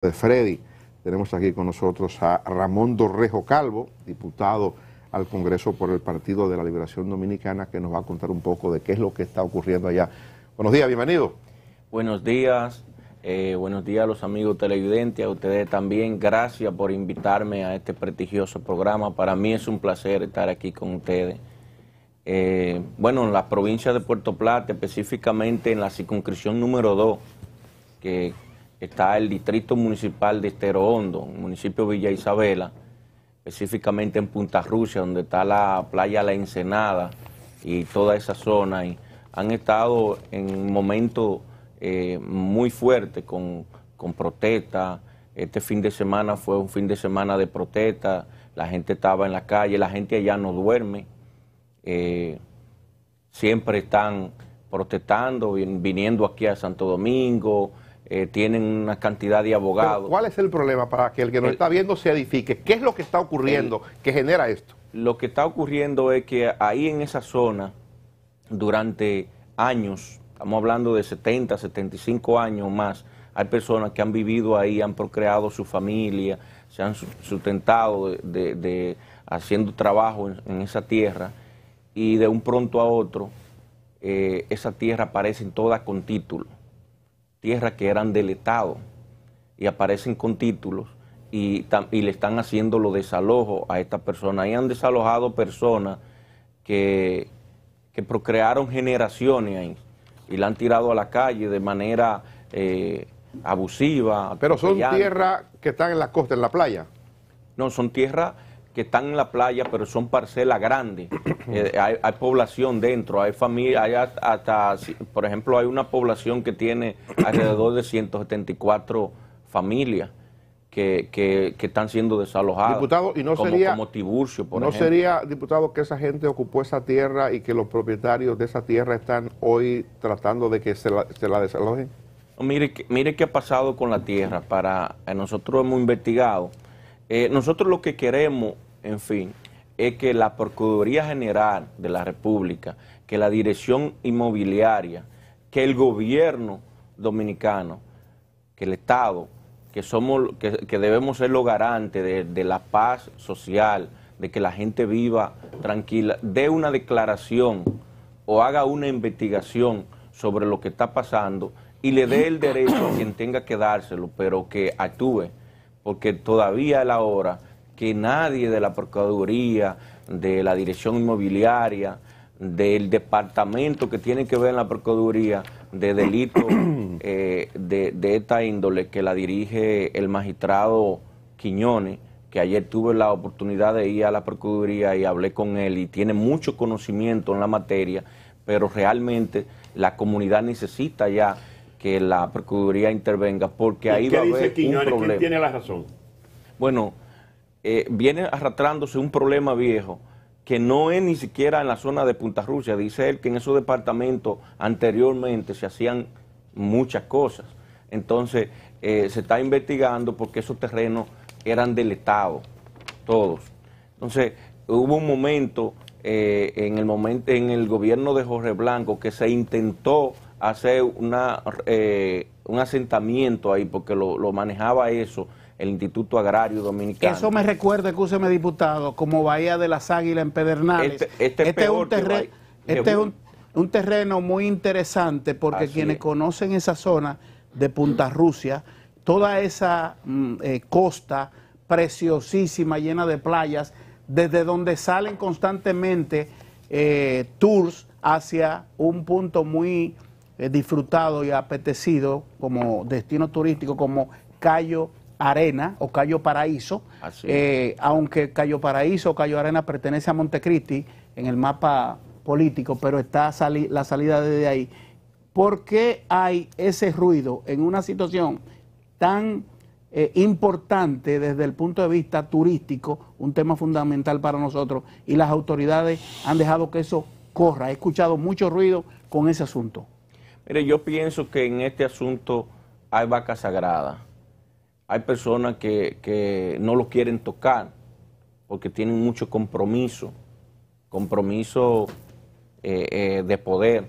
de Freddy. Tenemos aquí con nosotros a Ramón Dorrejo Calvo, diputado al Congreso por el Partido de la Liberación Dominicana, que nos va a contar un poco de qué es lo que está ocurriendo allá. Buenos días, bienvenido. Buenos días, eh, buenos días a los amigos televidentes, a ustedes también. Gracias por invitarme a este prestigioso programa. Para mí es un placer estar aquí con ustedes. Eh, bueno, en la provincia de Puerto Plata, específicamente en la circunscripción número 2, que está el Distrito Municipal de Estero Hondo, municipio Villa Isabela, específicamente en Punta Rusia, donde está la playa La Ensenada y toda esa zona. han estado en un momento eh, muy fuerte con, con Este fin de semana fue un fin de semana de protesta, la gente estaba en la calle, la gente allá no duerme, eh, siempre están protestando, viniendo aquí a Santo Domingo, eh, tienen una cantidad de abogados. ¿Cuál es el problema para que el que nos está viendo se edifique? ¿Qué es lo que está ocurriendo que genera esto? Lo que está ocurriendo es que ahí en esa zona, durante años, estamos hablando de 70, 75 años más, hay personas que han vivido ahí, han procreado su familia, se han sustentado de, haciendo trabajo en, esa tierra y de un pronto a otro eh, esa tierra aparece en todas con título tierras que eran del Estado y aparecen con títulos y, le están haciendo los desalojos a estas personas. Y han desalojado personas que, procrearon generaciones y la han tirado a la calle de manera eh, abusiva. Pero son tierras que están en la costa en la playa. No, son tierras que están en la playa, pero son parcelas grandes. Eh, hay, población dentro, hay familia, hay hasta, por ejemplo, hay una población que tiene alrededor de 174 familias que, que, que están siendo desalojadas. Diputado, y no como, sería. Como Tiburcio, por ¿No sería, diputado, que esa gente ocupó esa tierra y que los propietarios de esa tierra están hoy tratando de que se la, se la desalojen? mire, mire qué ha pasado con la tierra. Para eh, nosotros hemos investigado. Eh, nosotros lo que queremos en fin, es que la Procuraduría General de la República, que la Dirección Inmobiliaria, que el gobierno dominicano, que el Estado, que, somos, que, debemos ser los garantes de, de la paz social, de que la gente viva tranquila, dé una declaración o haga una investigación sobre lo que está pasando y le dé el derecho a quien tenga que dárselo, pero que actúe, porque todavía es la hora que nadie de la Procuraduría, de la Dirección Inmobiliaria, del departamento que tiene que ver en la Procuraduría de delitos eh, de, esta índole que la dirige el magistrado Quiñones, que ayer tuve la oportunidad de ir a la Procuraduría y hablé con él y tiene mucho conocimiento en la materia, pero realmente la comunidad necesita ya que la Procuraduría intervenga porque ahí va a haber un problema. ¿Quién tiene la razón? Bueno, eh, viene arrastrándose un problema viejo que no es ni siquiera en la zona de Punta Rusia. Dice él que en esos departamentos anteriormente se hacían muchas cosas. Entonces eh, se está investigando porque esos terrenos eran del Estado, todos. Entonces hubo un momento, eh, en, el momento en el gobierno de Jorge Blanco, que se intentó hacer una, un asentamiento ahí porque lo manejaba eso el Instituto Agrario Dominicano. Eso me recuerda, escúcheme diputado, como Bahía de las Águilas en Pedernales. Este, es, un terreno, muy interesante porque quienes conocen esa zona de Punta Rusia, toda esa mm, eh, costa preciosísima, llena de playas, desde donde salen constantemente eh, tours hacia un punto muy eh, disfrutado y apetecido como destino turístico, como Cayo Arena o Cayo Paraíso, eh, aunque Cayo Paraíso o Cayo Arena pertenece a Montecristi en el mapa político, pero está la salida desde ahí. ¿Por qué hay ese ruido en una situación tan eh, importante desde el punto de vista turístico, un tema fundamental para nosotros, y las autoridades han dejado que eso corra? He escuchado mucho ruido con ese asunto. Mire, yo pienso que en este asunto hay vaca sagrada hay personas que, no lo quieren tocar porque tienen mucho compromiso, compromiso eh, eh, de poder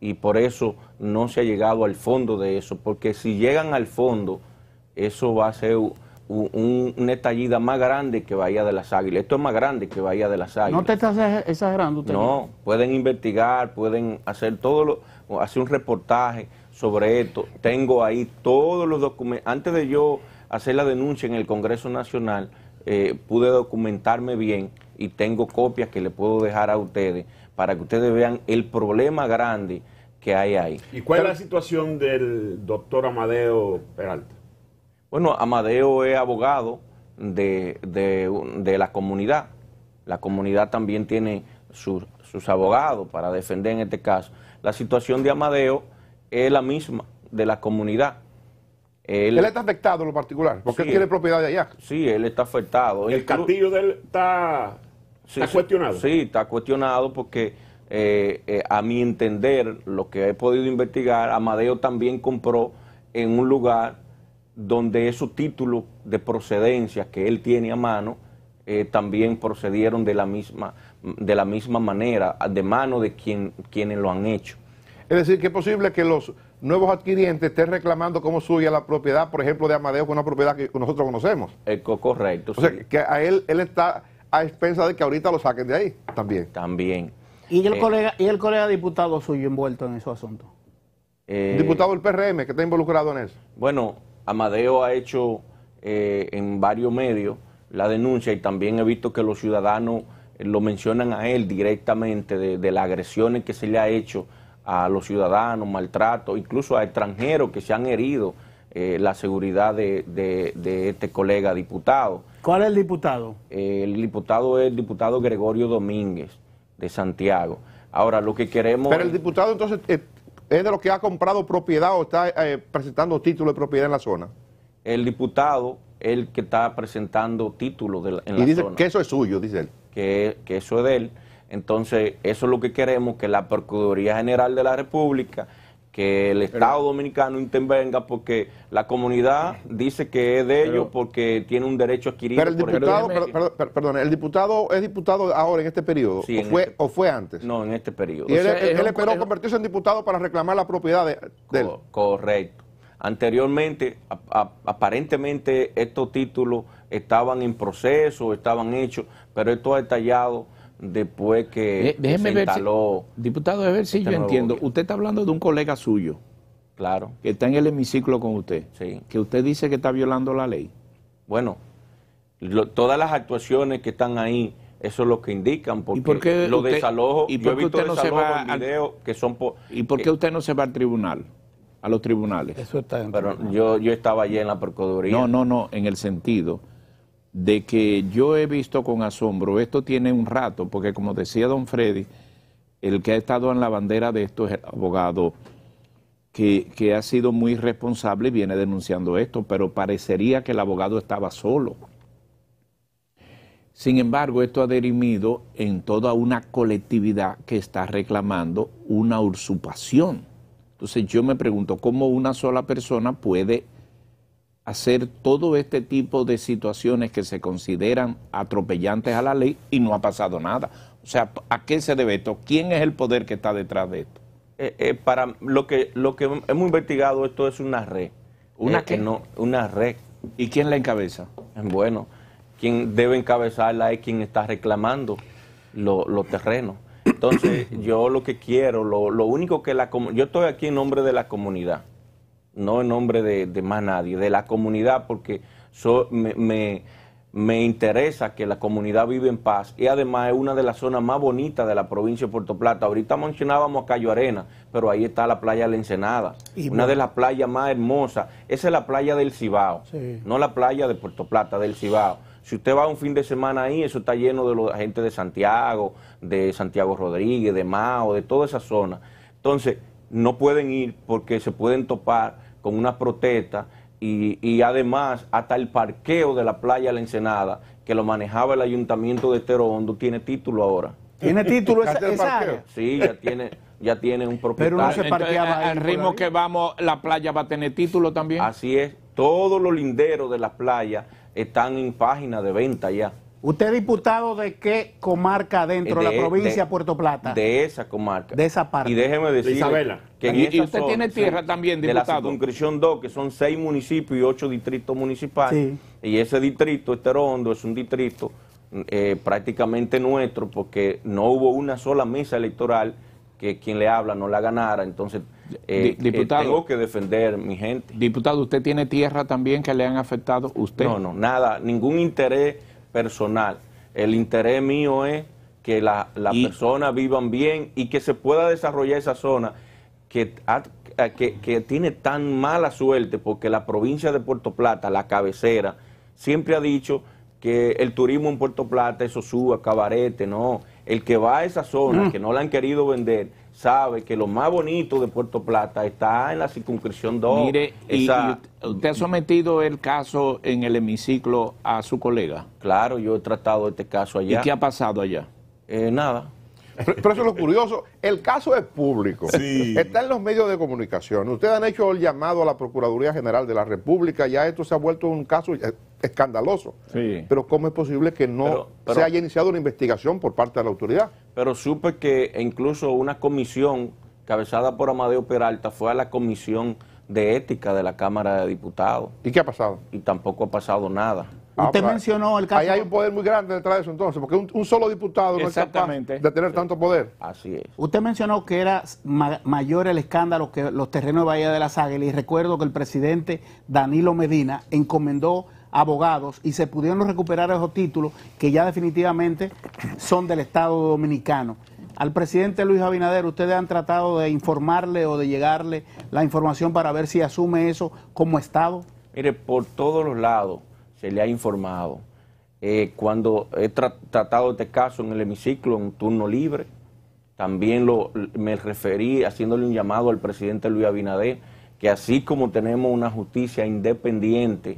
y por eso no se ha llegado al fondo de eso, porque si llegan al fondo, eso va a ser un, una estallida más grande que Bahía de las Águilas. Esto es más grande que Bahía de las Águilas. No te estás exagerando usted. No, pueden investigar, pueden hacer todo lo, hacer un reportaje sobre esto. Tengo ahí todos los documentos. Antes de yo hacer la denuncia en el Congreso Nacional, eh, pude documentarme bien y tengo copias que le puedo dejar a ustedes para que ustedes vean el problema grande que hay ahí. ¿Y cuál es la situación del doctor Amadeo Peralta? Bueno, Amadeo es abogado de, la comunidad. La comunidad también tiene sus, sus abogados para defender en este caso. La situación de Amadeo es la misma de la comunidad él, está afectado en lo particular, porque él tiene propiedad de allá. Sí, él está afectado. El castillo de él está, cuestionado. Sí, está cuestionado porque eh, eh, a mi entender, lo que he podido investigar, Amadeo también compró en un lugar donde esos títulos de procedencia que él tiene a mano eh, también procedieron de la misma de la misma manera, de mano de quien, quienes lo han hecho. Es decir, que es posible que los nuevos adquirientes estén reclamando como suya la propiedad, por ejemplo, de Amadeo, que una propiedad que nosotros conocemos. ...es eh, correcto. O sea, que a él, él está a expensa de que ahorita lo saquen de ahí también. También. ¿Y el, eh, colega, ¿y el colega diputado suyo envuelto en esos asuntos? Eh, diputado del PRM que está involucrado en eso. Bueno, Amadeo ha hecho en varios medios la denuncia y también he visto que los ciudadanos lo mencionan a él directamente de las agresiones que se le ha hecho a los ciudadanos, maltrato, incluso a extranjeros que se han herido eh, la seguridad de, este colega diputado. ¿Cuál es el diputado? Eh, el diputado es el diputado Gregorio Domínguez de Santiago. Ahora, lo que queremos... Pero el diputado entonces eh, es de los que ha comprado propiedad o está presentando título de propiedad en la zona. El diputado es el que está presentando título de la, zona. y dice que eso es suyo, dice él. Que, que eso es de él. Entonces, eso es lo que queremos, que la Procuraduría General de la República, que el Estado Dominicano intervenga porque la comunidad dice que es de ellos porque tiene un derecho adquirido. el diputado, Perdón, el diputado es diputado ahora en este periodo, o, fue, este o fue antes. No, en este periodo. Y él, esperó convertirse en diputado para reclamar la propiedad de, Correcto. Anteriormente, aparentemente estos títulos estaban en proceso, estaban hechos, pero esto ha detallado después que Déjeme se instaló... diputado, de ver si este yo entiendo. Usted está hablando de un colega suyo. Claro. Que está en el hemiciclo con usted. Sí. Que usted dice que está violando la ley. Bueno, todas las actuaciones que están ahí, eso es lo que indican. Porque, ¿Y por usted, ¿y usted no se va que son... ¿Y por qué usted no se va al tribunal? A los tribunales. Eso está Pero yo, yo estaba allí en la Procuraduría. No, no, no, en el sentido de que yo he visto con asombro, esto tiene un rato, porque como decía don Freddy, el que ha estado en la bandera de esto es el abogado que, ha sido muy responsable y viene denunciando esto, pero parecería que el abogado estaba solo. Sin embargo, esto ha derimido en toda una colectividad que está reclamando una usurpación. Entonces yo me pregunto, ¿cómo una sola persona puede hacer todo este tipo de situaciones que se consideran atropellantes a la ley y no ha pasado nada. O sea, ¿a qué se debe esto? ¿Quién es el poder que está detrás de esto? Eh, eh, para lo que lo que hemos investigado, esto es una red. ¿Una eh, una red. ¿Y quién la encabeza? Bueno, quien debe encabezarla es quien está reclamando los terrenos. Entonces, yo lo que quiero, lo, único que la... Yo estoy aquí en nombre de la comunidad no en nombre de, más nadie, de la comunidad, porque me, me, interesa que la comunidad vive en paz y además es una de las zonas más bonitas de la provincia de Puerto Plata. Ahorita mencionábamos a Cayo Arena, pero ahí está la playa de la Ensenada, una de las playas más hermosas. Esa es la playa del Cibao, no la playa de Puerto Plata, del Cibao. Si usted va un fin de semana ahí, eso está lleno de la gente de Santiago, de Santiago Rodríguez, de Mao, de toda esa zona. Entonces, no pueden ir porque se pueden topar con una protesta y, además hasta el parqueo de la playa La Ensenada, que lo manejaba el ayuntamiento de Estero Hondo, tiene título ahora. ¿Tiene título ese parqueo. Sí, ya tiene, ya tiene un propietario. Pero no se parqueaba ritmo que vamos, la playa va a tener título también. Así es, todos los linderos de la playa están en página de venta ya. Usted es diputado de qué comarca dentro de, la provincia de, Puerto Plata. De esa comarca. De esa parte. Y déjeme decir Isabela. que y, usted tiene tierra también, diputado. De la circunscripción 2, que son seis municipios y ocho distritos municipales. Y ese distrito, este Rondo, es un distrito eh, prácticamente nuestro porque no hubo una sola mesa electoral que quien le habla no la ganara. Entonces, eh, eh, tengo que defender mi gente. Diputado, ¿usted tiene tierra también que le han afectado usted? No, no, nada, ningún interés personal. El interés mío es que las personas vivan bien y que se pueda desarrollar esa zona eh, que, que, tiene tan mala suerte porque la provincia de Puerto Plata, la cabecera, siempre ha dicho que el turismo en Puerto Plata, eso suba, cabarete, no. El que va a esa zona, mm. que no la han querido vender, sabe que lo más bonito de Puerto Plata está en la circunscripción 2. Mire, usted ha sometido el caso en el hemiciclo a su colega. Claro, yo he tratado este caso allá. ¿Y qué ha pasado allá? Eh, nada. Pero eso es lo curioso. El caso es público. Está en los medios de comunicación. Ustedes han hecho el llamado a la Procuraduría General de la República. Ya esto se ha vuelto un caso escandaloso. Pero ¿cómo es posible que no se haya iniciado una investigación por parte de la autoridad? Pero supe que incluso una comisión cabezada por Amadeo Peralta fue a la comisión de ética de la Cámara de Diputados. ¿Y qué ha pasado? Y tampoco ha pasado nada. Ah, Usted mencionó el caso. Ahí hay un poder muy grande detrás de eso entonces, porque un, solo diputado no es de tener tanto poder. Así es. Usted mencionó que era mayor el escándalo que los terrenos de Bahía de las Águilas y recuerdo que el presidente Danilo Medina encomendó abogados y se pudieron recuperar esos títulos que ya definitivamente son del Estado dominicano. Al presidente Luis Abinader, ¿ustedes han tratado de informarle o de llegarle la información para ver si asume eso como Estado? Mire, por todos los lados se le ha informado. Eh, cuando he tratado este caso en el hemiciclo, en un turno libre, también me referí haciéndole un llamado al presidente Luis Abinader, que así como tenemos una justicia independiente,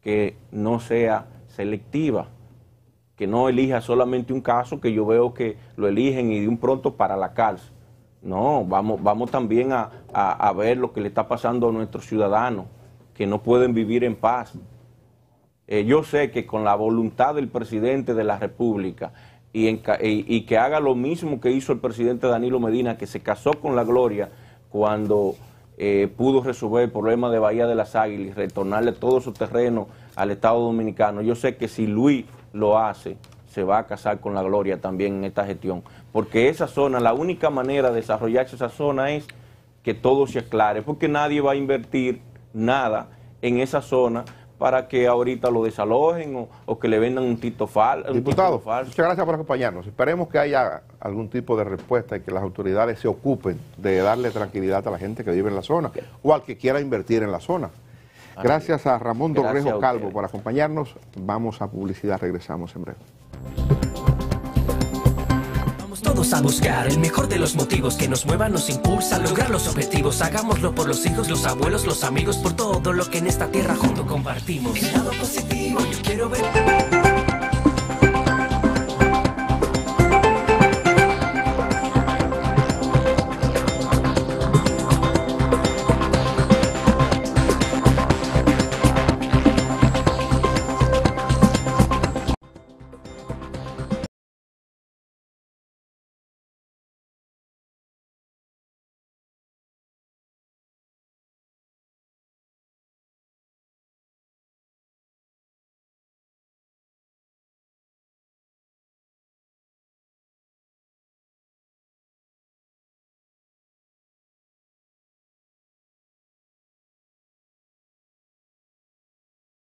que no sea selectiva, que no elija solamente un caso que yo veo que lo eligen y de un pronto para la cárcel. No, vamos, vamos también a ver lo que le está pasando a nuestros ciudadanos, que no pueden vivir en paz, eh, yo sé que con la voluntad del presidente de la República y, que haga lo mismo que hizo el presidente Danilo Medina, que se casó con la gloria cuando eh, pudo resolver el problema de Bahía de las Águilas y retornarle todo su terreno al Estado Dominicano. Yo sé que si Luis lo hace, se va a casar con la gloria también en esta gestión, porque esa zona, la única manera de desarrollarse esa zona es que todo se aclare, porque nadie va a invertir nada en esa zona para que ahorita lo desalojen o, que le vendan un tito falso. Diputado, falso. muchas gracias por acompañarnos. Esperemos que haya algún tipo de respuesta y que las autoridades se ocupen de darle tranquilidad a la gente que vive en la zona o al que quiera invertir en la zona. Gracias a Ramón Dorrejo Calvo por acompañarnos. Vamos a publicidad, regresamos en breve todos a buscar el mejor de los motivos que nos muevan, nos impulsa a lograr los objetivos. Hagámoslo por los hijos, los abuelos, los amigos, por todo lo que en esta tierra junto compartimos. positivo, yo quiero verte